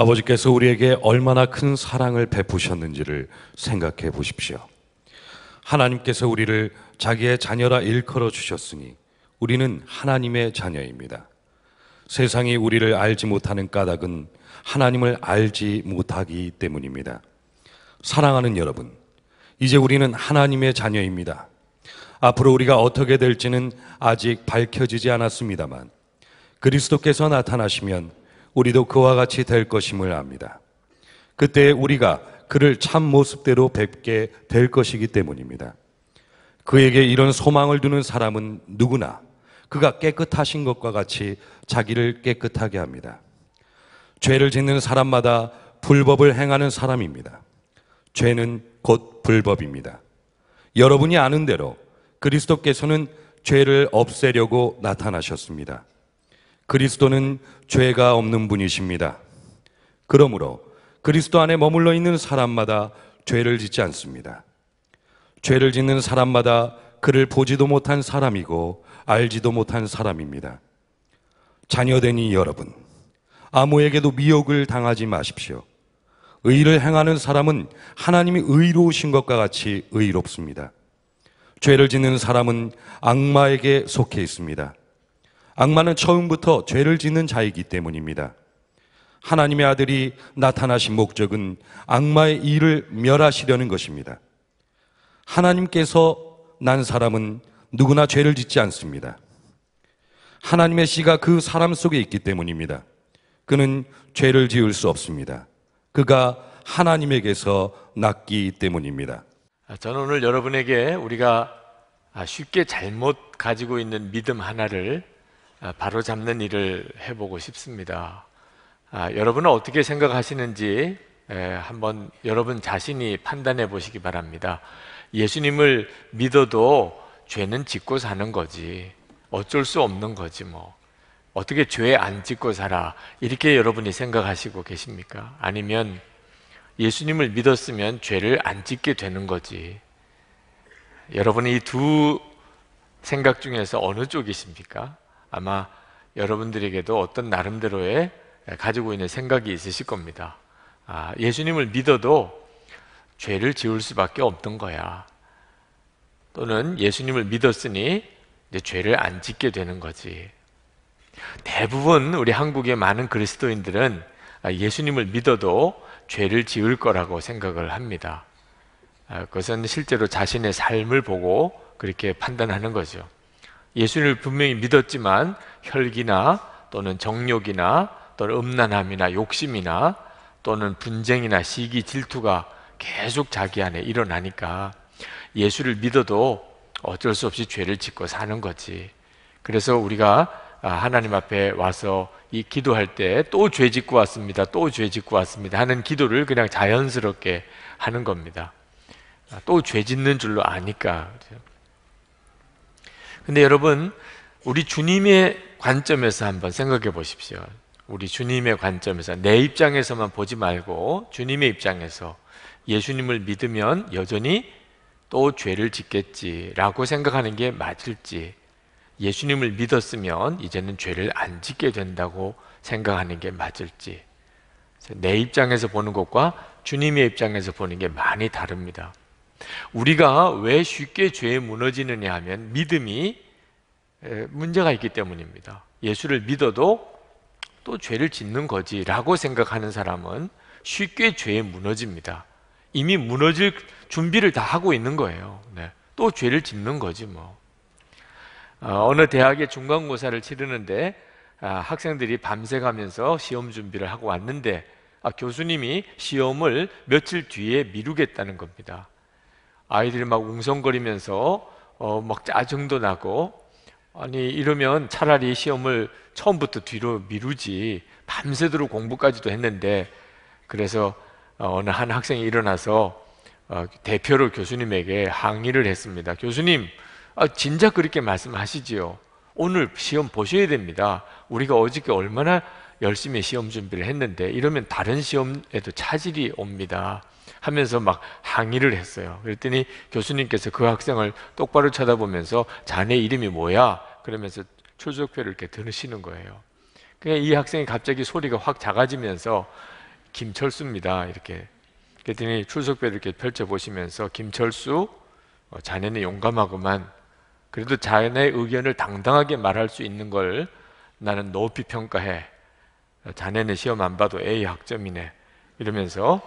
아버지께서 우리에게 얼마나 큰 사랑을 베푸셨는지를 생각해 보십시오. 하나님께서 우리를 자기의 자녀라 일컬어 주셨으니 우리는 하나님의 자녀입니다. 세상이 우리를 알지 못하는 까닭은 하나님을 알지 못하기 때문입니다. 사랑하는 여러분, 이제 우리는 하나님의 자녀입니다. 앞으로 우리가 어떻게 될지는 아직 밝혀지지 않았습니다만 그리스도께서 나타나시면 우리도 그와 같이 될 것임을 압니다. 그때 우리가 그를 참 모습대로 뵙게 될 것이기 때문입니다. 그에게 이런 소망을 두는 사람은 누구나 그가 깨끗하신 것과 같이 자기를 깨끗하게 합니다. 죄를 짓는 사람마다 불법을 행하는 사람입니다. 죄는 곧 불법입니다. 여러분이 아는 대로 그리스도께서는 죄를 없애려고 나타나셨습니다. 그리스도는 죄가 없는 분이십니다. 그러므로 그리스도 안에 머물러 있는 사람마다 죄를 짓지 않습니다. 죄를 짓는 사람마다 그를 보지도 못한 사람이고 알지도 못한 사람입니다. 자녀되니 여러분, 아무에게도 미혹을 당하지 마십시오. 의를 행하는 사람은 하나님이 의로우신 것과 같이 의롭습니다. 죄를 짓는 사람은 악마에게 속해 있습니다. 악마는 처음부터 죄를 짓는 자이기 때문입니다. 하나님의 아들이 나타나신 목적은 악마의 일을 멸하시려는 것입니다. 하나님께서 난 사람은 누구나 죄를 짓지 않습니다. 하나님의 씨가 그 사람 속에 있기 때문입니다. 그는 죄를 지을 수 없습니다. 그가 하나님에게서 났기 때문입니다. 아, 저는 오늘 여러분에게 우리가 아, 쉽게 잘못 가지고 있는 믿음 하나를 아, 바로 잡는 일을 해보고 싶습니다. 아, 여러분은 어떻게 생각하시는지 에, 한번 여러분 자신이 판단해 보시기 바랍니다. 예수님을 믿어도 죄는 짓고 사는 거지. 어쩔 수 없는 거지 뭐. 어떻게 죄 안 짓고 살아? 이렇게 여러분이 생각하시고 계십니까? 아니면 예수님을 믿었으면 죄를 안 짓게 되는 거지. 여러분이 이 두 생각 중에서 어느 쪽이십니까? 아마 여러분들에게도 어떤 나름대로의 가지고 있는 생각이 있으실 겁니다. 아, 예수님을 믿어도 죄를 지을 수밖에 없던 거야. 또는 예수님을 믿었으니 이제 죄를 안 짓게 되는 거지. 대부분 우리 한국의 많은 그리스도인들은 아, 예수님을 믿어도 죄를 지을 거라고 생각을 합니다. 아, 그것은 실제로 자신의 삶을 보고 그렇게 판단하는 거죠. 예수님을 분명히 믿었지만 혈기나 또는 정욕이나 또는 음란함이나 욕심이나 또는 분쟁이나 시기 질투가 계속 자기 안에 일어나니까 예수를 믿어도 어쩔 수 없이 죄를 짓고 사는 거지. 그래서 우리가 아, 하나님 앞에 와서 이 기도할 때 또 죄 짓고 왔습니다. 또 죄 짓고 왔습니다. 하는 기도를 그냥 자연스럽게 하는 겁니다. 아, 또죄 짓는 줄로 아니까. 근데 여러분 우리 주님의 관점에서 한번 생각해 보십시오. 우리 주님의 관점에서 내 입장에서만 보지 말고 주님의 입장에서 예수님을 믿으면 여전히 또 죄를 짓겠지라고 생각하는 게 맞을지 예수님을 믿었으면 이제는 죄를 안 짓게 된다고 생각하는 게 맞을지 내 입장에서 보는 것과 주님의 입장에서 보는 게 많이 다릅니다. 우리가 왜 쉽게 죄에 무너지느냐 하면 믿음이 문제가 있기 때문입니다. 예수를 믿어도 또 죄를 짓는 거지라고 생각하는 사람은 쉽게 죄에 무너집니다. 이미 무너질 준비를 다 하고 있는 거예요. 네. 또 죄를 짓는 거지 뭐. 어, 느 대학의 중간고사를 치르는데 아, 학생들이 밤새 가면서 시험 준비를 하고 왔는데 아, 교수님이 시험을 며칠 뒤에 미루겠다는 겁니다. 아이들이 막 웅성거리면서 어, 막 짜증도 나고 아니 이러면 차라리 시험을 처음부터 뒤로 미루지 밤새도록 공부까지도 했는데 그래서 어느 한 학생이 일어나서 어, 대표로 교수님에게 항의를 했습니다. 교수님, 아, 진작 그렇게 말씀하시지요. 오늘 시험 보셔야 됩니다. 우리가 어저께 얼마나 열심히 시험 준비를 했는데 이러면 다른 시험에도 차질이 옵니다. 하면서 막 항의를 했어요. 그랬더니 교수님께서 그 학생을 똑바로 쳐다보면서 자네 이름이 뭐야? 그러면서 출석표를 이렇게 드으시는 거예요. 그냥 이 학생이 갑자기 소리가 확 작아지면서 김철수입니다. 이렇게 그랬더니 출석표를 이렇게 펼쳐 보시면서 김철수 어, 자네는 용감하고만 그래도 자네의 의견을 당당하게 말할 수 있는 걸 나는 높이 평가해. 자네는 시험 안 봐도 A 학점이네. 이러면서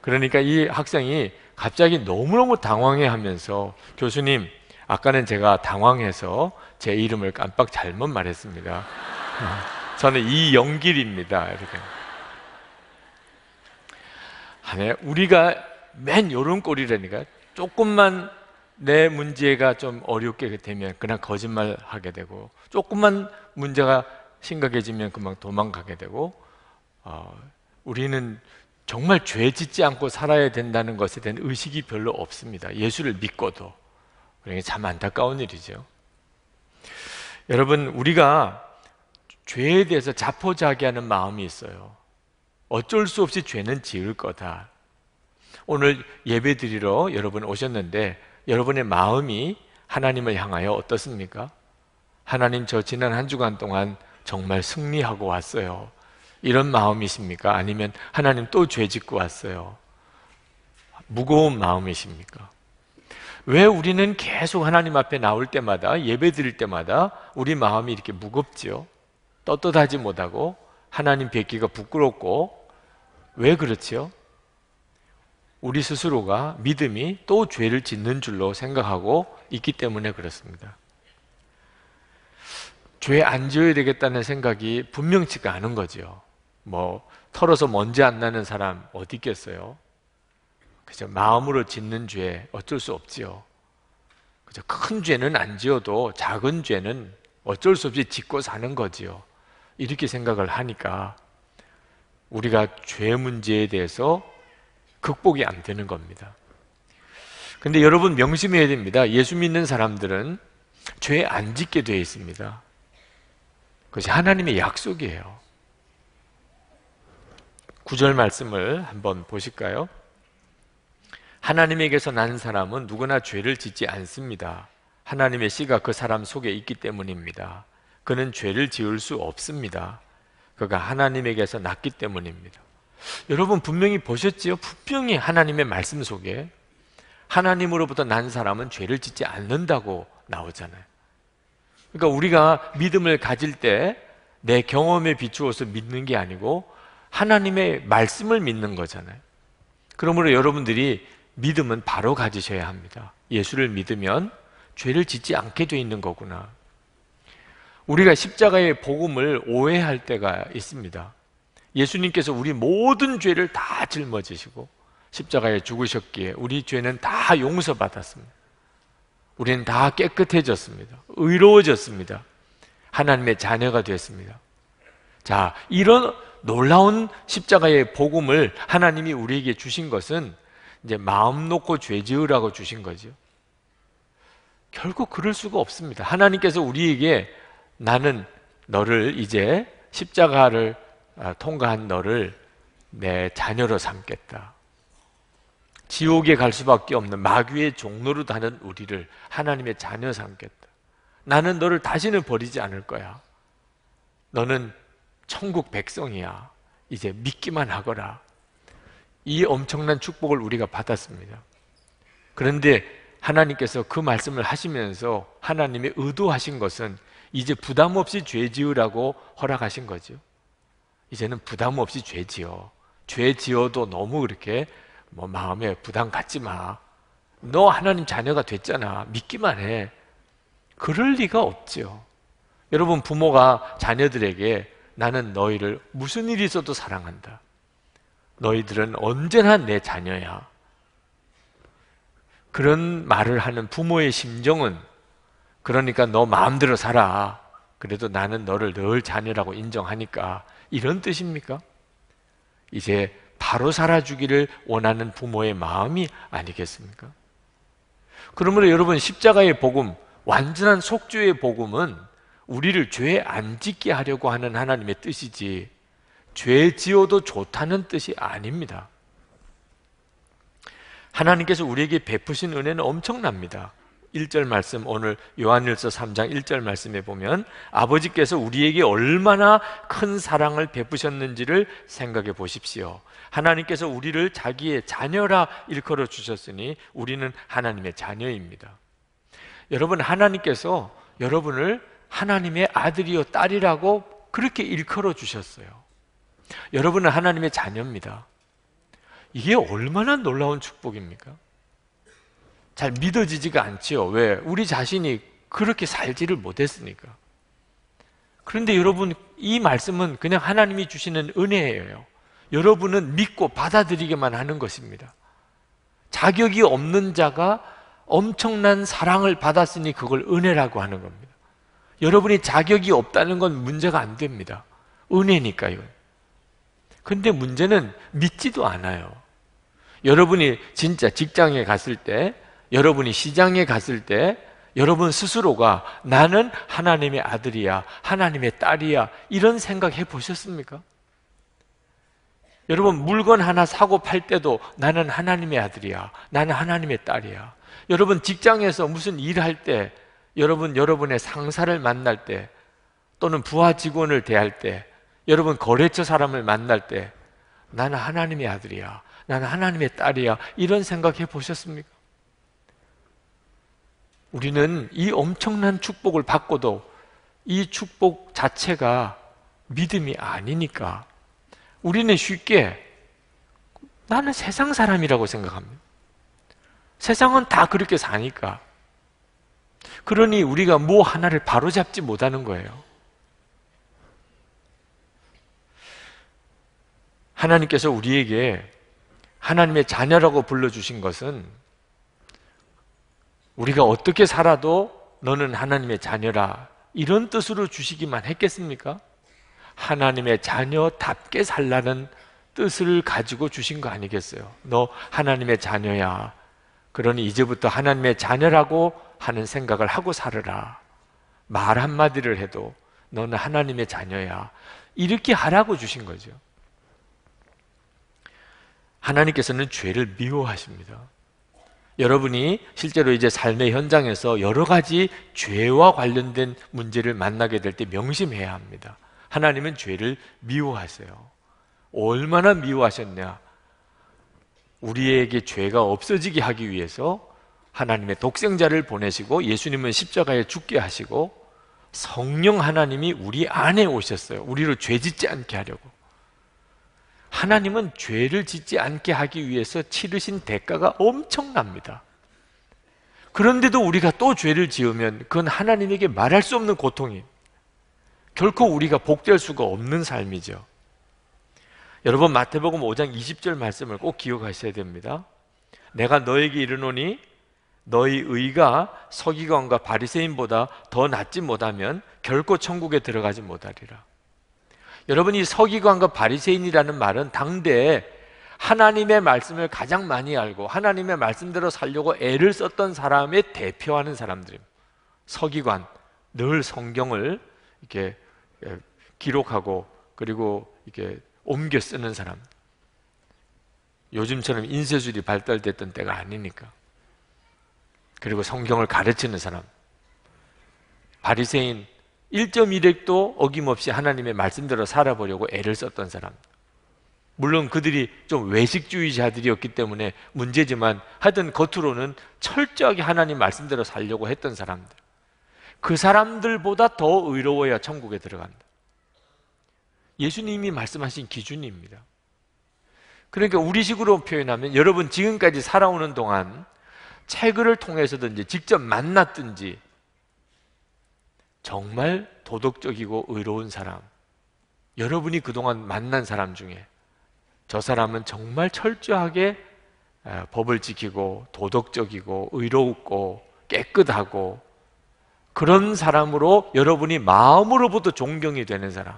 그러니까 이 학생이 갑자기 너무너무 당황해 하면서 교수님, 아까는 제가 당황해서 제 이름을 깜빡 잘못 말했습니다. 저는 이영길입니다. 이렇게. 하네. 우리가 맨 요런 꼴이라니까 조금만 내 문제가 좀 어렵게 되면 그냥 거짓말 하게 되고 조금만 문제가 심각해지면 금방 도망가게 되고 어, 우리는 정말 죄 짓지 않고 살아야 된다는 것에 대한 의식이 별로 없습니다. 예수를 믿고도. 그러니 참 안타까운 일이죠. 여러분, 우리가 죄에 대해서 자포자기하는 마음이 있어요. 어쩔 수 없이 죄는 지을 거다. 오늘 예배 드리러 여러분 오셨는데 여러분의 마음이 하나님을 향하여 어떻습니까? 하나님 저 지난 한 주간 동안 정말 승리하고 왔어요. 이런 마음이십니까? 아니면 하나님 또 죄 짓고 왔어요. 무거운 마음이십니까? 왜 우리는 계속 하나님 앞에 나올 때마다 예배 드릴 때마다 우리 마음이 이렇게 무겁지요? 떳떳하지 못하고 하나님 뵙기가 부끄럽고 왜 그렇지요? 우리 스스로가 믿음이 또 죄를 짓는 줄로 생각하고 있기 때문에 그렇습니다. 죄 안 지어야 되겠다는 생각이 분명치가 않은 거죠. 뭐 털어서 먼지 안 나는 사람 어디 있겠어요? 그죠? 마음으로 짓는 죄 어쩔 수 없지요. 그죠? 큰 죄는 안 지어도 작은 죄는 어쩔 수 없이 짓고 사는 거지요. 이렇게 생각을 하니까 우리가 죄 문제에 대해서 극복이 안 되는 겁니다. 근데 여러분 명심해야 됩니다. 예수 믿는 사람들은 죄 안 짓게 되어 있습니다. 그것이 하나님의 약속이에요. 구절 말씀을 한번 보실까요? 하나님에게서 난 사람은 누구나 죄를 짓지 않습니다. 하나님의 씨가 그 사람 속에 있기 때문입니다. 그는 죄를 지을 수 없습니다. 그가 하나님에게서 났기 때문입니다. 여러분 분명히 보셨지요? 분명히 하나님의 말씀 속에 하나님으로부터 난 사람은 죄를 짓지 않는다고 나오잖아요. 그러니까 우리가 믿음을 가질 때 내 경험에 비추어서 믿는 게 아니고 하나님의 말씀을 믿는 거잖아요. 그러므로 여러분들이 믿음은 바로 가지셔야 합니다. 예수를 믿으면 죄를 짓지 않게 돼 있는 거구나. 우리가 십자가의 복음을 오해할 때가 있습니다. 예수님께서 우리 모든 죄를 다 짊어지시고 십자가에 죽으셨기에 우리 죄는 다 용서받았습니다. 우리는 다 깨끗해졌습니다. 의로워졌습니다. 하나님의 자녀가 됐습니다. 자, 이런 놀라운 십자가의 복음을 하나님이 우리에게 주신 것은 이제 마음 놓고 죄 지으라고 주신 거죠. 결국 그럴 수가 없습니다. 하나님께서 우리에게 나는 너를 이제 십자가를 아, 통과한 너를 내 자녀로 삼겠다. 지옥에 갈 수밖에 없는 마귀의 종로로 다는 우리를 하나님의 자녀 삼겠다. 나는 너를 다시는 버리지 않을 거야. 너는 천국 백성이야. 이제 믿기만 하거라. 이 엄청난 축복을 우리가 받았습니다. 그런데 하나님께서 그 말씀을 하시면서 하나님의 의도하신 것은 이제 부담 없이 죄 지으라고 허락하신 거죠. 이제는 부담 없이 죄 지어. 죄 지어도 너무 그렇게 뭐 마음에 부담 갖지 마. 너 하나님 자녀가 됐잖아. 믿기만 해. 그럴 리가 없죠. 여러분 부모가 자녀들에게 나는 너희를 무슨 일이 있어도 사랑한다. 너희들은 언제나 내 자녀야. 그런 말을 하는 부모의 심정은 그러니까 너 마음대로 살아. 그래도 나는 너를 늘 자녀라고 인정하니까 이런 뜻입니까? 이제 바로 살아주기를 원하는 부모의 마음이 아니겠습니까? 그러므로 여러분 십자가의 복음, 완전한 속죄의 복음은 우리를 죄 안 짓게 하려고 하는 하나님의 뜻이지 죄 지어도 좋다는 뜻이 아닙니다. 하나님께서 우리에게 베푸신 은혜는 엄청납니다. 1절 말씀 오늘 요한일서 3장 1절 말씀에 보면 아버지께서 우리에게 얼마나 큰 사랑을 베푸셨는지를 생각해 보십시오. 하나님께서 우리를 자기의 자녀라 일컬어 주셨으니 우리는 하나님의 자녀입니다. 여러분 하나님께서 여러분을 하나님의 아들이요 딸이라고 그렇게 일컬어 주셨어요. 여러분은 하나님의 자녀입니다. 이게 얼마나 놀라운 축복입니까? 잘 믿어지지가 않지요. 왜? 우리 자신이 그렇게 살지를 못했으니까. 그런데 여러분, 이 말씀은 그냥 하나님이 주시는 은혜예요. 여러분은 믿고 받아들이기만 하는 것입니다. 자격이 없는 자가 엄청난 사랑을 받았으니 그걸 은혜라고 하는 겁니다. 여러분이 자격이 없다는 건 문제가 안 됩니다. 은혜니까요. 근데 문제는 믿지도 않아요. 여러분이 진짜 직장에 갔을 때, 여러분이 시장에 갔을 때, 여러분 스스로가 나는 하나님의 아들이야, 하나님의 딸이야, 이런 생각 해 보셨습니까? 여러분, 물건 하나 사고 팔 때도 나는 하나님의 아들이야, 나는 하나님의 딸이야. 여러분, 직장에서 무슨 일할 때 여러분 여러분의 상사를 만날 때 또는 부하 직원을 대할 때 여러분 거래처 사람을 만날 때 나는 하나님의 아들이야. 나는 하나님의 딸이야. 이런 생각해 보셨습니까? 우리는 이 엄청난 축복을 받고도 이 축복 자체가 믿음이 아니니까 우리는 쉽게 나는 세상 사람이라고 생각합니다. 세상은 다 그렇게 사니까 그러니 우리가 뭐 하나를 바로잡지 못하는 거예요. 하나님께서 우리에게 하나님의 자녀라고 불러주신 것은 우리가 어떻게 살아도 너는 하나님의 자녀라 이런 뜻으로 주시기만 했겠습니까? 하나님의 자녀답게 살라는 뜻을 가지고 주신 거 아니겠어요? 너 하나님의 자녀야. 그러니 이제부터 하나님의 자녀라고 하는 생각을 하고 살아라말 한마디를 해도 너는 하나님의 자녀야. 이렇게 하라고 주신 거죠. 하나님께서는 죄를 미워하십니다. 여러분이 실제로 이제 삶의 현장에서 여러 가지 죄와 관련된 문제를 만나게 될 때 명심해야 합니다. 하나님은 죄를 미워하세요. 얼마나 미워하셨냐? 우리에게 죄가 없어지게 하기 위해서 하나님의 독생자를 보내시고 예수님은 십자가에 죽게 하시고 성령 하나님이 우리 안에 오셨어요. 우리를 죄 짓지 않게 하려고. 하나님은 죄를 짓지 않게 하기 위해서 치르신 대가가 엄청납니다. 그런데도 우리가 또 죄를 지으면 그건 하나님에게 말할 수 없는 고통이 결코 우리가 복될 수가 없는 삶이죠. 여러분 마태복음 5장 20절 말씀을 꼭 기억하셔야 됩니다. 내가 너에게 이르노니 너희 의가 서기관과 바리새인보다 더 낫지 못하면 결코 천국에 들어가지 못하리라. 여러분 이 서기관과 바리새인이라는 말은 당대에 하나님의 말씀을 가장 많이 알고 하나님의 말씀대로 살려고 애를 썼던 사람의 대표하는 사람들입니다. 서기관 늘 성경을 이렇게 예, 기록하고 그리고 이렇게 옮겨 쓰는 사람. 요즘처럼 인쇄술이 발달됐던 때가 아니니까. 그리고 성경을 가르치는 사람. 바리새인 1.1핵도 어김없이 하나님의 말씀대로 살아보려고 애를 썼던 사람. 물론 그들이 좀 외식주의자들이었기 때문에 문제지만 하여튼 겉으로는 철저하게 하나님 말씀대로 살려고 했던 사람들. 그 사람들보다 더 의로워야 천국에 들어간다. 예수님이 말씀하신 기준입니다. 그러니까 우리식으로 표현하면 여러분 지금까지 살아오는 동안 책을 통해서든지 직접 만났든지 정말 도덕적이고 의로운 사람 여러분이 그동안 만난 사람 중에 저 사람은 정말 철저하게 법을 지키고 도덕적이고 의로웠고 깨끗하고 그런 사람으로 여러분이 마음으로부터 존경이 되는 사람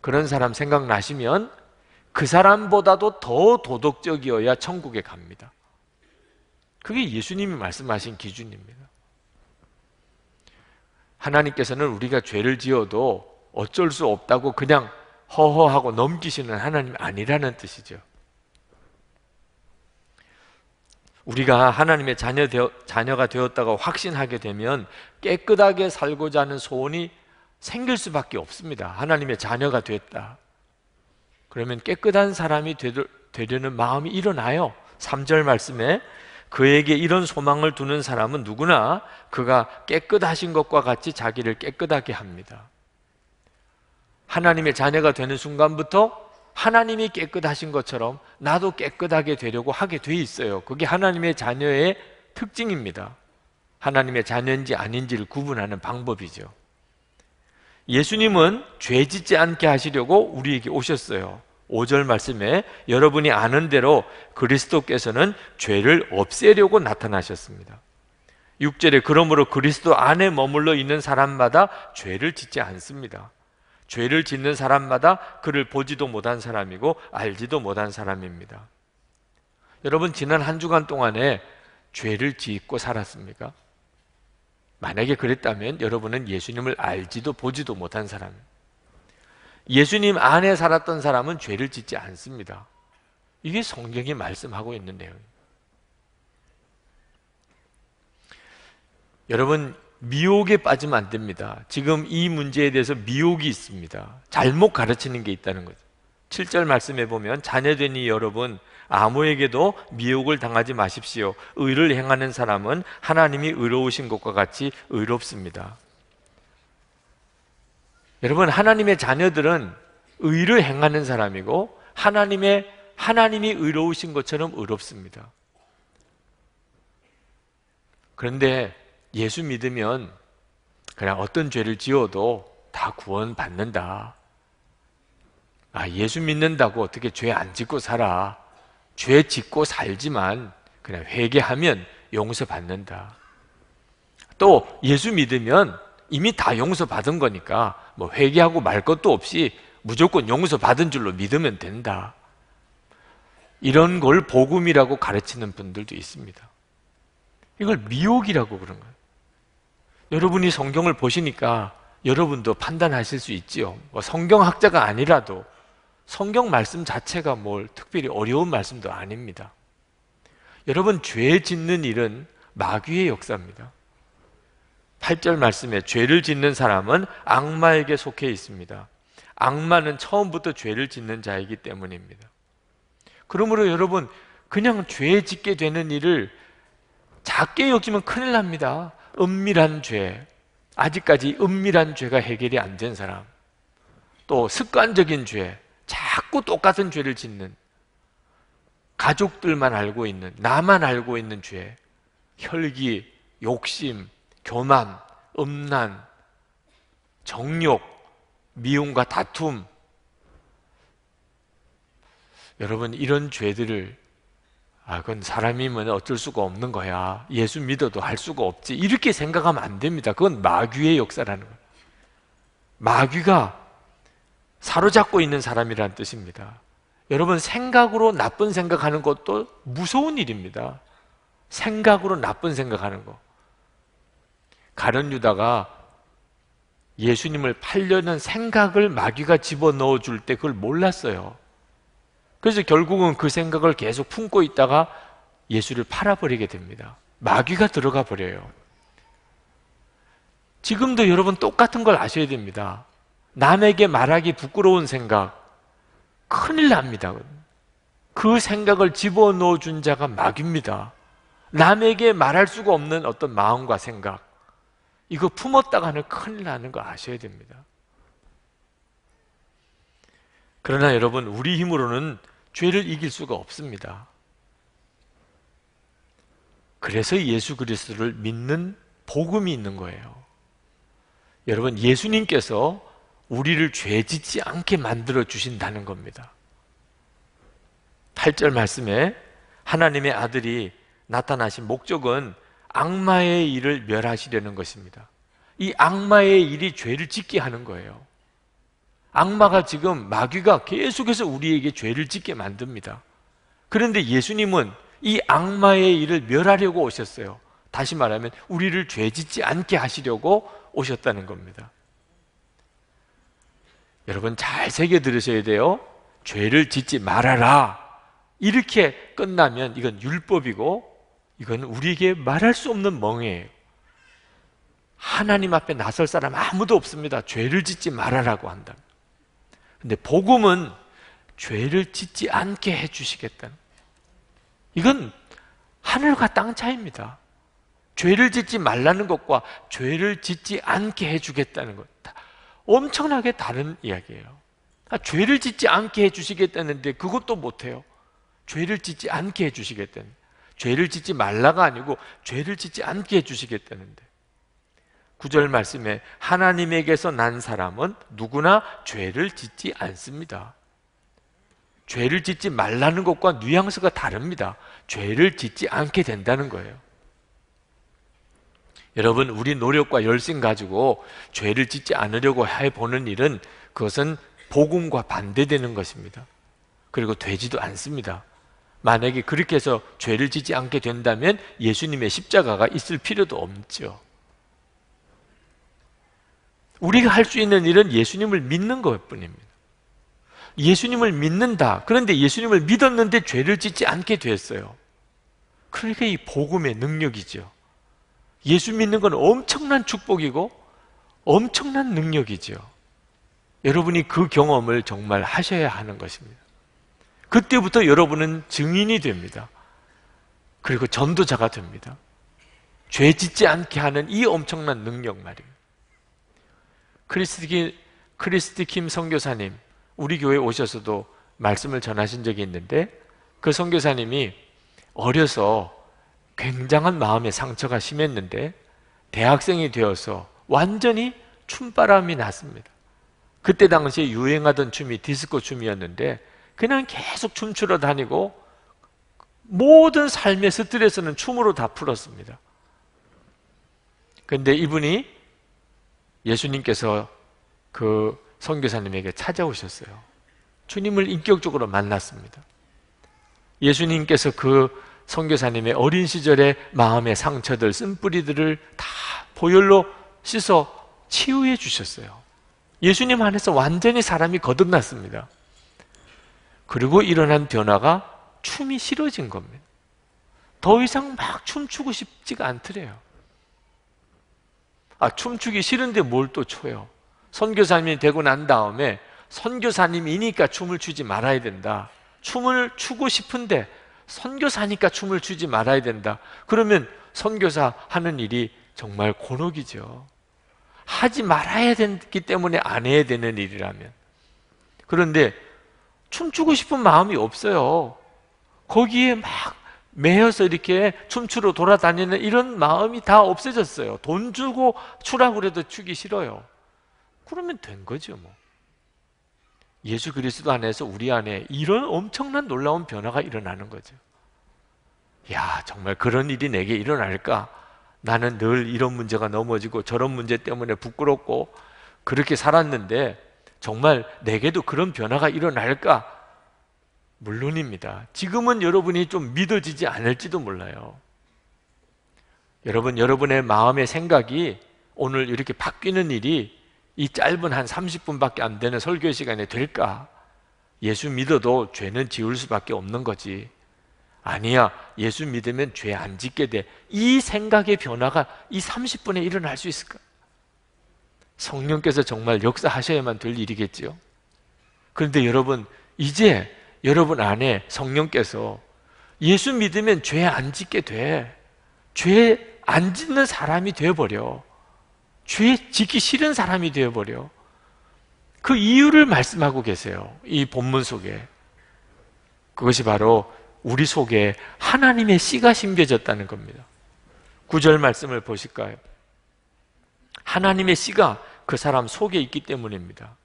그런 사람 생각나시면 그 사람보다도 더 도덕적이어야 천국에 갑니다. 그게 예수님이 말씀하신 기준입니다. 하나님께서는 우리가 죄를 지어도 어쩔 수 없다고 그냥 허허하고 넘기시는 하나님 아니라는 뜻이죠. 우리가 하나님의 자녀 되어, 자녀가 되었다고 확신하게 되면 깨끗하게 살고자 하는 소원이 생길 수밖에 없습니다. 하나님의 자녀가 됐다. 그러면 깨끗한 사람이 되려, 는 마음이 일어나요. 3절 말씀에 그에게 이런 소망을 두는 사람은 누구나 그가 깨끗하신 것과 같이 자기를 깨끗하게 합니다. 하나님의 자녀가 되는 순간부터 하나님이 깨끗하신 것처럼 나도 깨끗하게 되려고 하게 돼 있어요. 그게 하나님의 자녀의 특징입니다. 하나님의 자녀인지 아닌지를 구분하는 방법이죠. 예수님은 죄 짓지 않게 하시려고 우리에게 오셨어요. 5절 말씀에 여러분이 아는 대로 그리스도께서는 죄를 없애려고 나타나셨습니다. 6절에 그러므로 그리스도 안에 머물러 있는 사람마다 죄를 짓지 않습니다. 죄를 짓는 사람마다 그를 보지도 못한 사람이고 알지도 못한 사람입니다. 여러분 지난 한 주간 동안에 죄를 짓고 살았습니까? 만약에 그랬다면 여러분은 예수님을 알지도 보지도 못한 사람입니다. 예수님 안에 살았던 사람은 죄를 짓지 않습니다. 이게 성경이 말씀하고 있는 내용입니다. 여러분, 미혹에 빠지면 안 됩니다. 지금 이 문제에 대해서 미혹이 있습니다. 잘못 가르치는 게 있다는 거죠. 7절 말씀해 보면 자녀되니 여러분 아무에게도 미혹을 당하지 마십시오. 의를 행하는 사람은 하나님이 의로우신 것과 같이 의롭습니다. 여러분 하나님의 자녀들은 의를 행하는 사람이고 하나님의 하나님이 의로우신 것처럼 의롭습니다. 그런데 예수 믿으면 그냥 어떤 죄를 지어도 다 구원받는다. 아, 예수 믿는다고 어떻게 죄 안 짓고 살아. 죄 짓고 살지만 그냥 회개하면 용서받는다. 또 예수 믿으면 이미 다 용서받은 거니까 뭐 회개하고 말 것도 없이 무조건 용서받은 줄로 믿으면 된다. 이런 걸 복음이라고 가르치는 분들도 있습니다. 이걸 미혹이라고 그런 거예요. 여러분이 성경을 보시니까 여러분도 판단하실 수 있지요. 뭐 성경학자가 아니라도 성경 말씀 자체가 뭘 특별히 어려운 말씀도 아닙니다. 여러분, 죄 짓는 일은 마귀의 역사입니다. 8절 말씀에 죄를 짓는 사람은 악마에게 속해 있습니다. 악마는 처음부터 죄를 짓는 자이기 때문입니다. 그러므로 여러분, 그냥 죄 짓게 되는 일을 작게 여기면 큰일 납니다. 은밀한 죄. 아직까지 은밀한 죄가 해결이 안 된 사람. 또 습관적인 죄. 자꾸 똑같은 죄를 짓는. 가족들만 알고 있는, 나만 알고 있는 죄. 혈기, 욕심, 교만, 음란, 정욕, 미움과 다툼. 여러분, 이런 죄들을, 아, 그건 사람이면 어쩔 수가 없는 거야. 예수 믿어도 할 수가 없지. 이렇게 생각하면 안 됩니다. 그건 마귀의 역사라는 거예요. 마귀가 사로잡고 있는 사람이라는 뜻입니다. 여러분, 생각으로 나쁜 생각하는 것도 무서운 일입니다. 생각으로 나쁜 생각하는 거. 가룟 유다가 예수님을 팔려는 생각을 마귀가 집어넣어 줄 때 그걸 몰랐어요. 그래서 결국은 그 생각을 계속 품고 있다가 예수를 팔아버리게 됩니다. 마귀가 들어가 버려요. 지금도 여러분 똑같은 걸 아셔야 됩니다. 남에게 말하기 부끄러운 생각, 큰일 납니다. 그 생각을 집어넣어 준 자가 마귀입니다. 남에게 말할 수가 없는 어떤 마음과 생각. 이거 품었다가 는 큰일 나는 거 아셔야 됩니다. 그러나 여러분, 우리 힘으로는 죄를 이길 수가 없습니다. 그래서 예수 그리스도를 믿는 복음이 있는 거예요. 여러분, 예수님께서 우리를 죄 짓지 않게 만들어 주신다는 겁니다. 8절 말씀에 하나님의 아들이 나타나신 목적은 악마의 일을 멸하시려는 것입니다. 이 악마의 일이 죄를 짓게 하는 거예요. 악마가 지금 마귀가 계속해서 우리에게 죄를 짓게 만듭니다. 그런데 예수님은 이 악마의 일을 멸하려고 오셨어요. 다시 말하면 우리를 죄 짓지 않게 하시려고 오셨다는 겁니다. 여러분 잘 새겨 들으셔야 돼요. 죄를 짓지 말아라. 이렇게 끝나면 이건 율법이고 이건 우리에게 말할 수 없는 멍해예요. 하나님 앞에 나설 사람 아무도 없습니다. 죄를 짓지 말아라고 한다 근데 복음은 죄를 짓지 않게 해주시겠다 이건 하늘과 땅 차이입니다. 죄를 짓지 말라는 것과 죄를 짓지 않게 해주겠다는 것. 엄청나게 다른 이야기예요. 아, 죄를 짓지 않게 해주시겠다는데 그것도 못해요. 죄를 짓지 않게 해주시겠다는. 죄를 짓지 말라가 아니고 죄를 짓지 않게 해주시겠다는데. 구절 말씀에 하나님에게서 난 사람은 누구나 죄를 짓지 않습니다. 죄를 짓지 말라는 것과 뉘앙스가 다릅니다. 죄를 짓지 않게 된다는 거예요. 여러분, 우리 노력과 열심 가지고 죄를 짓지 않으려고 해보는 일은 그것은 복음과 반대되는 것입니다. 그리고 되지도 않습니다. 만약에 그렇게 해서 죄를 지지 않게 된다면 예수님의 십자가가 있을 필요도 없죠. 우리가 할 수 있는 일은 예수님을 믿는 것뿐입니다. 예수님을 믿는다. 그런데 예수님을 믿었는데 죄를 짓지 않게 됐어요. 그러니까 이 복음의 능력이죠. 예수 믿는 건 엄청난 축복이고 엄청난 능력이죠. 여러분이 그 경험을 정말 하셔야 하는 것입니다. 그때부터 여러분은 증인이 됩니다. 그리고 전도자가 됩니다. 죄 짓지 않게 하는 이 엄청난 능력 말이에요. 크리스티, 크리교사님 우리 교회 오셔서도 말씀을 전하신 적이 있는데 그 성교사님이 어려서 굉장한 마음의 상처가 심했는데 대학생이 되어서 완전히 춤바람이 났습니다. 그때 당시에 유행하던 춤이 디스코 춤이었는데 그냥 계속 춤추러 다니고 모든 삶의 스트레스는 춤으로 다 풀었습니다. 근데 이분이 예수님께서 그 선교사님에게 찾아오셨어요. 주님을 인격적으로 만났습니다. 예수님께서 그 선교사님의 어린 시절의 마음의 상처들, 쓴뿌리들을 다 보혈로 씻어 치유해 주셨어요. 예수님 안에서 완전히 사람이 거듭났습니다. 그리고 일어난 변화가 춤이 싫어진 겁니다. 더 이상 막 춤추고 싶지가 않더래요. 아, 춤추기 싫은데 뭘또 춰요? 선교사님이 되고 난 다음에 선교사님이니까 춤을 추지 말아야 된다. 춤을 추고 싶은데 선교사니까 춤을 추지 말아야 된다. 그러면 선교사 하는 일이 정말 곤혹이죠. 하지 말아야 되기 때문에 안 해야 되는 일이라면. 그런데 춤추고 싶은 마음이 없어요. 거기에 막 매여서 이렇게 춤추러 돌아다니는 이런 마음이 다 없어졌어요. 돈 주고 추라고 그래도 추기 싫어요. 그러면 된 거죠, 뭐. 예수 그리스도 안에서 우리 안에 이런 엄청난 놀라운 변화가 일어나는 거죠. 야, 정말 그런 일이 내게 일어날까? 나는 늘 이런 문제가 넘어지고 저런 문제 때문에 부끄럽고 그렇게 살았는데 정말 내게도 그런 변화가 일어날까? 물론입니다. 지금은 여러분이 좀 믿어지지 않을지도 몰라요. 여러분, 여러분의 마음의 생각이 오늘 이렇게 바뀌는 일이 이 짧은 한 30분밖에 안 되는 설교 시간에 될까? 예수 믿어도 죄는 지울 수밖에 없는 거지. 아니야. 예수 믿으면 죄 안 짓게 돼. 이 생각의 변화가 이 30분에 일어날 수 있을까? 성령께서 정말 역사하셔야만 될 일이겠지요. 그런데 여러분, 이제 여러분 안에 성령께서 예수 믿으면 죄 안 짓게 돼. 죄 안 짓는 사람이 되어버려. 죄 짓기 싫은 사람이 되어버려. 그 이유를 말씀하고 계세요. 이 본문 속에. 그것이 바로 우리 속에 하나님의 씨가 심겨졌다는 겁니다. 구절 말씀을 보실까요? 하나님의 씨가 그 사람 속에 있기 때문입니다.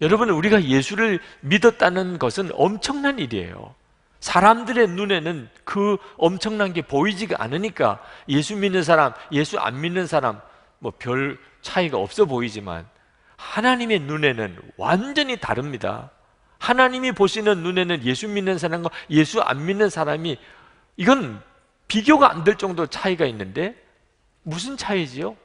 여러분, 우리가 예수를 믿었다는 것은 엄청난 일이에요. 사람들의 눈에는 그 엄청난 게 보이지가 않으니까 예수 믿는 사람, 예수 안 믿는 사람, 뭐 별 차이가 없어 보이지만 하나님의 눈에는 완전히 다릅니다. 하나님이 보시는 눈에는 예수 믿는 사람과 예수 안 믿는 사람이 이건 비교가 안 될정도 차이가 있는데 무슨 차이지요?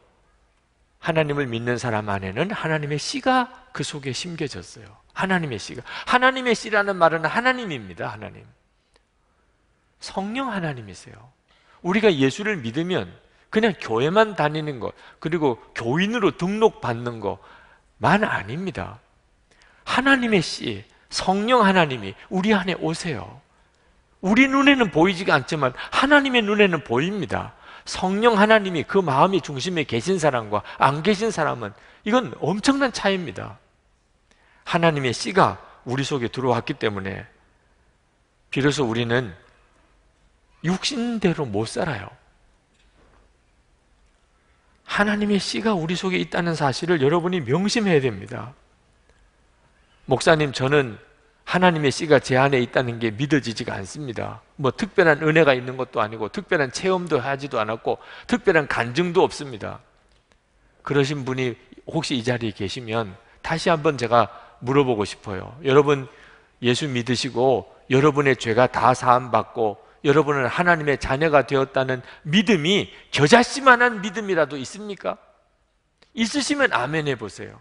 하나님을 믿는 사람 안에는 하나님의 씨가 그 속에 심겨졌어요. 하나님의 씨가. 하나님의 씨라는 말은 하나님입니다. 하나님. 성령 하나님이세요. 우리가 예수를 믿으면 그냥 교회만 다니는 것, 그리고 교인으로 등록받는 것만 아닙니다. 하나님의 씨, 성령 하나님이 우리 안에 오세요. 우리 눈에는 보이지가 않지만 하나님의 눈에는 보입니다. 성령 하나님이 그 마음이 중심에 계신 사람과 안 계신 사람은 이건 엄청난 차이입니다. 하나님의 씨가 우리 속에 들어왔기 때문에 비로소 우리는 육신대로 못 살아요. 하나님의 씨가 우리 속에 있다는 사실을 여러분이 명심해야 됩니다. 목사님, 저는 하나님의 씨가 제 안에 있다는 게 믿어지지가 않습니다. 뭐 특별한 은혜가 있는 것도 아니고 특별한 체험도 하지도 않았고 특별한 간증도 없습니다. 그러신 분이 혹시 이 자리에 계시면 다시 한번 제가 물어보고 싶어요. 여러분 예수 믿으시고 여러분의 죄가 다 사함받고 여러분은 하나님의 자녀가 되었다는 믿음이 겨자씨만한 믿음이라도 있습니까? 있으시면 아멘 해보세요.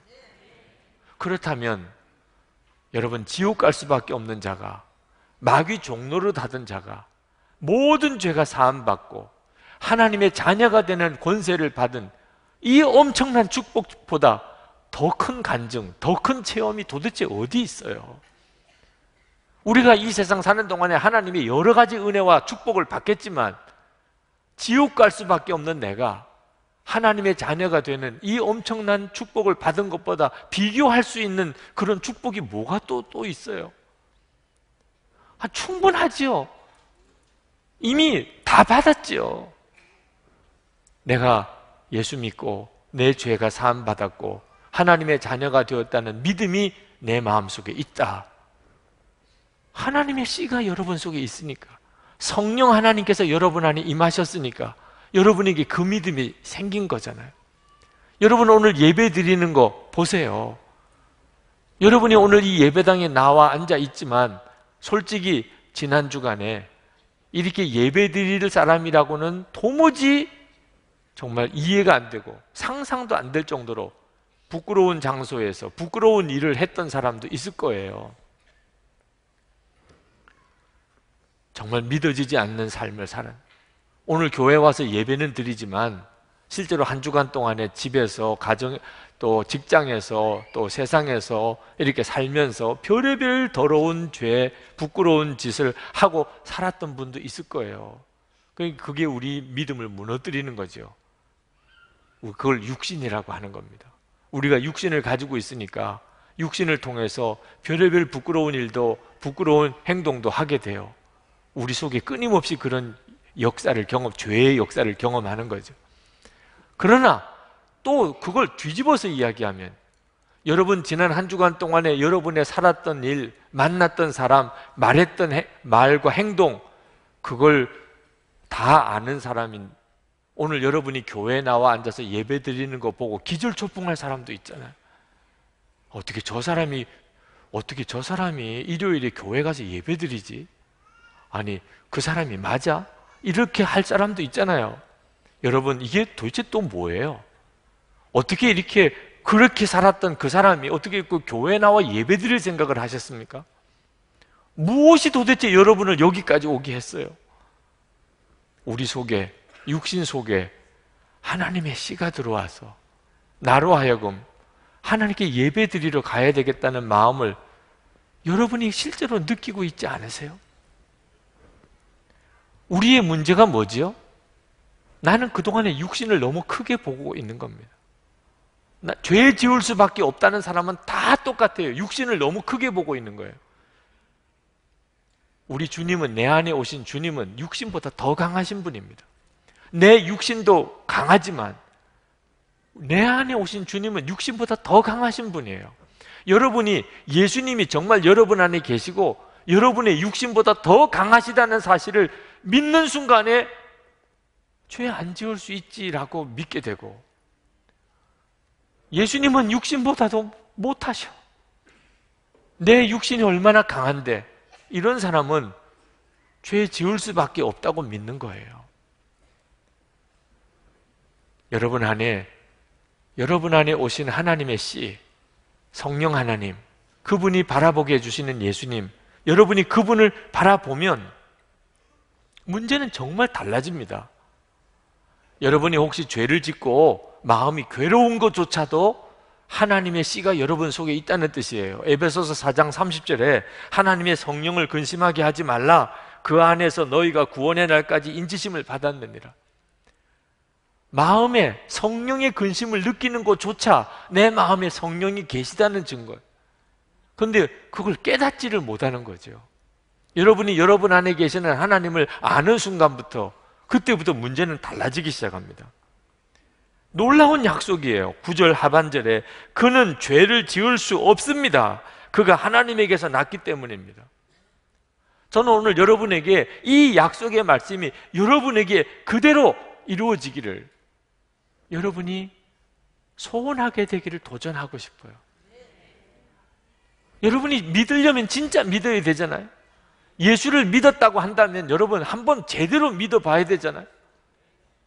그렇다면 여러분 지옥 갈 수밖에 없는 자가 마귀 종로를 닫은 자가 모든 죄가 사함받고 하나님의 자녀가 되는 권세를 받은 이 엄청난 축복보다 더 큰 간증, 더 큰 체험이 도대체 어디 있어요? 우리가 이 세상 사는 동안에 하나님의 여러 가지 은혜와 축복을 받겠지만 지옥 갈 수밖에 없는 내가 하나님의 자녀가 되는 이 엄청난 축복을 받은 것보다 비교할 수 있는 그런 축복이 뭐가 또, 또 있어요? 아, 충분하지요. 이미 다 받았지요. 내가 예수 믿고 내 죄가 사함받았고 하나님의 자녀가 되었다는 믿음이 내 마음속에 있다. 하나님의 씨가 여러분 속에 있으니까 성령 하나님께서 여러분 안에 임하셨으니까 여러분에게 그 믿음이 생긴 거잖아요. 여러분 오늘 예배 드리는 거 보세요. 여러분이 오늘 이 예배당에 나와 앉아 있지만 솔직히 지난 주간에 이렇게 예배 드릴 사람이라고는 도무지 정말 이해가 안 되고 상상도 안 될 정도로 부끄러운 장소에서 부끄러운 일을 했던 사람도 있을 거예요. 정말 믿어지지 않는 삶을 사는 오늘 교회 와서 예배는 드리지만 실제로 한 주간 동안에 집에서 가정 또 직장에서 또 세상에서 이렇게 살면서 별의별 더러운 죄, 부끄러운 짓을 하고 살았던 분도 있을 거예요. 그 그게 우리 믿음을 무너뜨리는 거죠. 그걸 육신이라고 하는 겁니다. 우리가 육신을 가지고 있으니까 육신을 통해서 별의별 부끄러운 일도 부끄러운 행동도 하게 돼요. 우리 속에 끊임없이 그런 역사를 경험, 죄의 역사를 경험하는 거죠. 그러나 또 그걸 뒤집어서 이야기하면 여러분 지난 한 주간 동안에 여러분의 살았던 일, 만났던 사람, 말했던 해, 말과 행동 그걸 다 아는 사람인 오늘 여러분이 교회에 나와 앉아서 예배 드리는 거 보고 기절초풍할 사람도 있잖아요. 어떻게 저 사람이 어떻게 저 사람이 일요일에 교회 가서 예배 드리지? 아니 그 사람이 맞아? 이렇게 할 사람도 있잖아요. 여러분, 이게 도대체 또 뭐예요? 어떻게 이렇게 그렇게 살았던 그 사람이 어떻게 그 교회 나와 예배 드릴 생각을 하셨습니까? 무엇이 도대체 여러분을 여기까지 오게 했어요? 우리 속에, 육신 속에 하나님의 씨가 들어와서 나로 하여금 하나님께 예배 드리러 가야 되겠다는 마음을 여러분이 실제로 느끼고 있지 않으세요? 우리의 문제가 뭐지요? 나는 그동안에 육신을 너무 크게 보고 있는 겁니다. 나, 죄 지을 수밖에 없다는 사람은 다 똑같아요. 육신을 너무 크게 보고 있는 거예요. 우리 주님은 내 안에 오신 주님은 육신보다 더 강하신 분입니다. 내 육신도 강하지만 내 안에 오신 주님은 육신보다 더 강하신 분이에요. 여러분이 예수님이 정말 여러분 안에 계시고 여러분의 육신보다 더 강하시다는 사실을 믿는 순간에 죄 안 지을 수 있지라고 믿게 되고 예수님은 육신보다도 못하셔. 내 육신이 얼마나 강한데 이런 사람은 죄 지을 수밖에 없다고 믿는 거예요. 여러분 안에 여러분 안에 오신 하나님의 씨 성령 하나님 그분이 바라보게 해주시는 예수님 여러분이 그분을 바라보면 문제는 정말 달라집니다. 여러분이 혹시 죄를 짓고 마음이 괴로운 것조차도 하나님의 씨가 여러분 속에 있다는 뜻이에요. 에베소서 4장 30절에 하나님의 성령을 근심하게 하지 말라. 그 안에서 너희가 구원의 날까지 인지심을 받았느니라. 마음에 성령의 근심을 느끼는 것조차 내 마음에 성령이 계시다는 증거예요. 그런데 그걸 깨닫지를 못하는 거죠. 여러분이 여러분 안에 계시는 하나님을 아는 순간부터 그때부터 문제는 달라지기 시작합니다. 놀라운 약속이에요. 9절 하반절에 그는 죄를 지을 수 없습니다. 그가 하나님에게서 났기 때문입니다. 저는 오늘 여러분에게 이 약속의 말씀이 여러분에게 그대로 이루어지기를 여러분이 소원하게 되기를 도전하고 싶어요. 여러분이 믿으려면 진짜 믿어야 되잖아요. 예수를 믿었다고 한다면 여러분 한 번 제대로 믿어봐야 되잖아요.